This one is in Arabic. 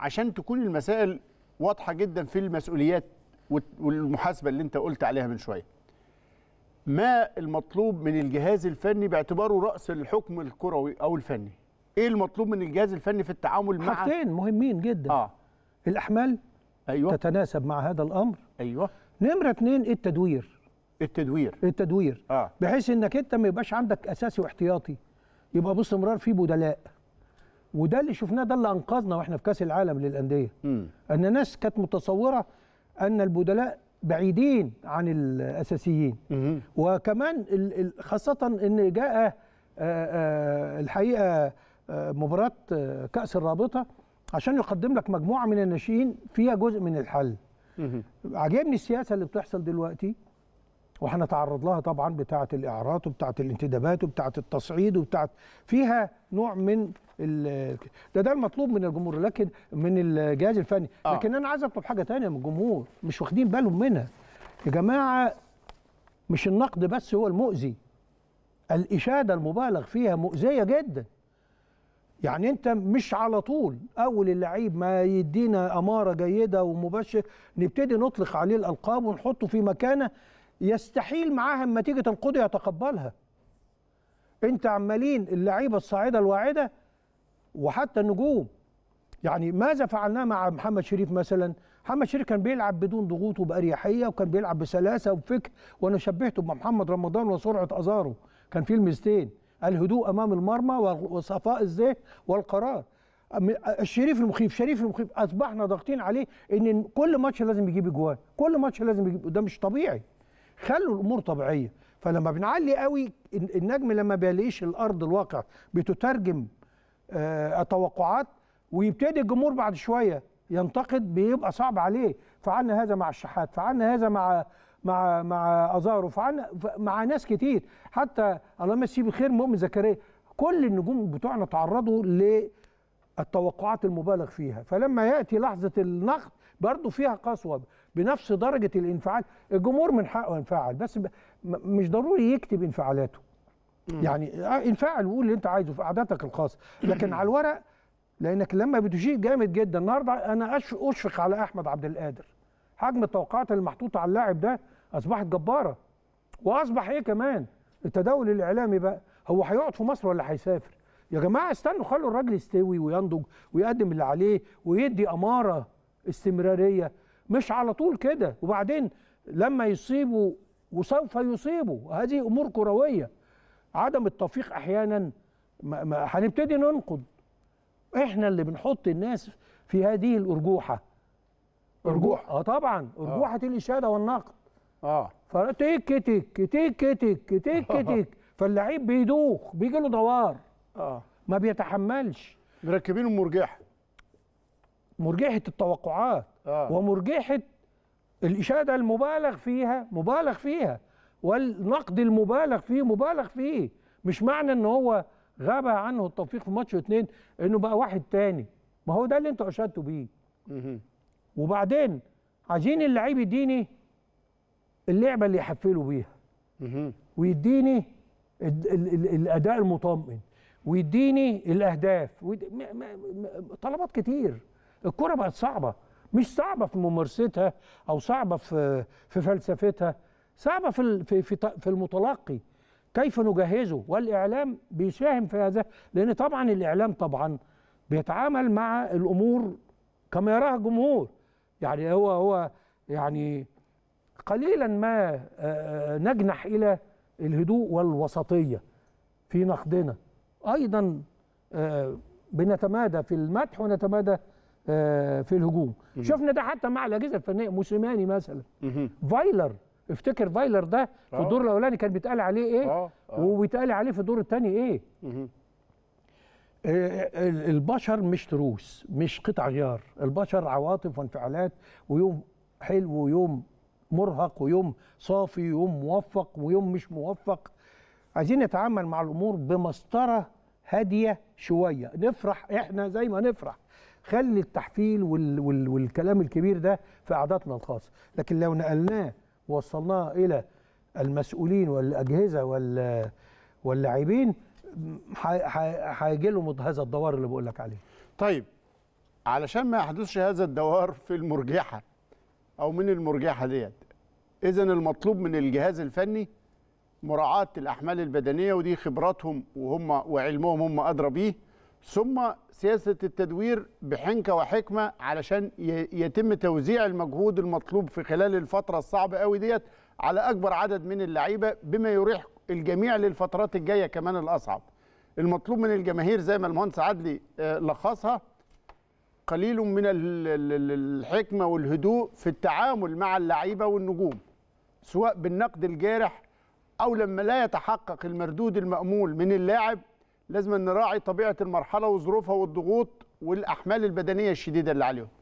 عشان تكون المسائل واضحه جدا في المسؤوليات والمحاسبه اللي انت قلت عليها من شويه ما المطلوب من الجهاز الفني باعتباره راس الحكم الكروي او الفني ايه المطلوب من الجهاز الفني في التعامل مع حاجتين مهمين جدا اه الاحمال ايوه تتناسب مع هذا الامر ايوه نمره اتنين التدوير التدوير التدوير اه بحيث انك انت ما يبقاش عندك اساسي واحتياطي يبقى باستمرار في بدلاء وده اللي شفناه ده اللي انقذنا واحنا في كاس العالم للانديه ان ناس كانت متصوره ان البدلاء بعيدين عن الاساسيين مم. وكمان خاصه ان جاء آه، آه، الحقيقه آه، مباراه كاس الرابطه عشان يقدم لك مجموعه من الناشئين فيها جزء من الحل عجبني السياسه اللي بتحصل دلوقتي وهنتعرض لها طبعا بتاعه الاعراض وبتاعه الانتدابات وبتاعه التصعيد وبتاعه فيها نوع من ده ده المطلوب من الجمهور لكن من الجهاز الفني آه. لكن انا عايز اطلب حاجه ثانيه من الجمهور مش واخدين بالهم منها يا جماعه مش النقد بس هو المؤذي الاشاده المبالغ فيها مؤذيه جدا يعني انت مش على طول اول اللعيب ما يدينا اماره جيده ومبشر نبتدي نطلق عليه الالقاب ونحطه في مكانه يستحيل معاها اما تيجي تنقضي يتقبلها انت عمالين اللعيبه الصاعده الواعده وحتى النجوم يعني ماذا فعلناه مع محمد شريف مثلا محمد شريف كان بيلعب بدون ضغوط وباريحيه وكان بيلعب بسلاسه وبفكر وانا شبهته بمحمد رمضان وسرعه ازاره كان في الميزتين الهدوء امام المرمى وصفاء الذهن والقرار الشريف المخيف شريف المخيف اصبحنا ضاغطين عليه ان كل ماتش لازم يجيب اجوان كل ماتش لازم يجيب ده مش طبيعي خلوا الامور طبيعيه فلما بنعلي قوي النجم لما بيلاقيش الارض الواقع بتترجم آه، توقعات ويبتدي الجمهور بعد شويه ينتقد بيبقى صعب عليه فعلنا هذا مع الشحات فعلنا هذا مع مع مع ازارو فعلنا مع ناس كتير حتى الله يمسيه بالخير مؤمن زكريا كل النجوم بتوعنا تعرضوا للتوقعات المبالغ فيها فلما ياتي لحظه النقد برضه فيها قسوه بنفس درجه الانفعال الجمهور من حقه ينفعل بس مش ضروري يكتب انفعالاته يعني آه، انفعل وقول اللي انت عايزه في قعدتك الخاصه لكن على الورق لانك لما بتشيء جامد جدا النهارده انا اشفق على احمد عبد القادر حجم التوقعات اللي محطوطه على اللاعب ده اصبحت جباره واصبح ايه كمان التداول الاعلامي بقى هو هيقعد في مصر ولا هيسافر يا جماعه استنوا خلوا الراجل يستوي وينضج ويقدم اللي عليه ويدي اماره استمراريه مش على طول كده وبعدين لما يصيبوا وسوف يصيبوا هذه امور كرويه عدم التوفيق احيانا هنبتدي ننقد احنا اللي بنحط الناس في هذه الارجوحه ارجوحه اه طبعا آه. ارجوحه آه. الاشاده والنقد اه فتيك تيك تيك تيك تيك تيك فاللعيب بيدوخ بيجي له دوار اه ما بيتحملش مركبين المرجحه مرجحه التوقعات آه. ومرجحه الاشاده المبالغ فيها مبالغ فيها والنقد المبالغ فيه مبالغ فيه مش معنى ان هو غاب عنه التوفيق في ماتش اتنين انه بقى واحد تاني ما هو ده اللي انتوا اشدتوا بيه وبعدين عايزين اللعيب يديني اللعبه اللي يحفلوا بيها ويديني الاداء المطمئن ويديني الاهداف طلبات كتير الكرة بقت صعبة مش صعبة في ممارستها أو صعبة في في فلسفتها صعبة في في في, في المتلقي كيف نجهزه والإعلام بيساهم في هذا لأن طبعا الإعلام طبعا بيتعامل مع الأمور كما يراها الجمهور يعني هو هو يعني قليلا ما آه، آه، نجنح إلى الهدوء والوسطية في نقدنا أيضا آه، بنتمادى في المدح ونتمادى آه، في الهجوم شفنا ده حتى مع الاجهزه الفنيه موسيماني مثلا فايلر افتكر فايلر ده في آه. الدور الاولاني كان بيتقال عليه ايه آه، وبيتقال عليه في الدور الثاني ايه البشر مش تروس مش قطع غيار البشر عواطف وانفعالات ويوم حلو ويوم مرهق ويوم صافي ويوم موفق ويوم مش موفق عايزين نتعامل مع الامور بمسطره هاديه شويه نفرح احنا زي ما نفرح خلي التحفيل وال وال والكلام الكبير ده في قعداتنا الخاصه لكن لو نقلناه ووصلناه الى المسؤولين والاجهزه وال واللاعبين هيجي لهم هذا الدوار اللي بقول لك عليه طيب علشان ما يحدثش هذا الدوار في المرجحه او من المرجحه ديت اذا المطلوب من الجهاز الفني مراعاه الاحمال البدنيه ودي خبراتهم وهم وعلمهم هم ادرى بيه ثم سياسة التدوير بحنكة وحكمة علشان يتم توزيع المجهود المطلوب في خلال الفترة الصعبة قوي ديت على أكبر عدد من اللعيبة بما يريح الجميع للفترات الجاية كمان الأصعب المطلوب من الجماهير زي ما المهندس عدلي آه، لخصها قليل من الحكمة والهدوء في التعامل مع اللعيبة والنجوم سواء بالنقد الجارح أو لما لا يتحقق المردود المأمول من اللاعب لازم نراعي طبيعه المرحله وظروفها والضغوط والاحمال البدنيه الشديده اللي عليهم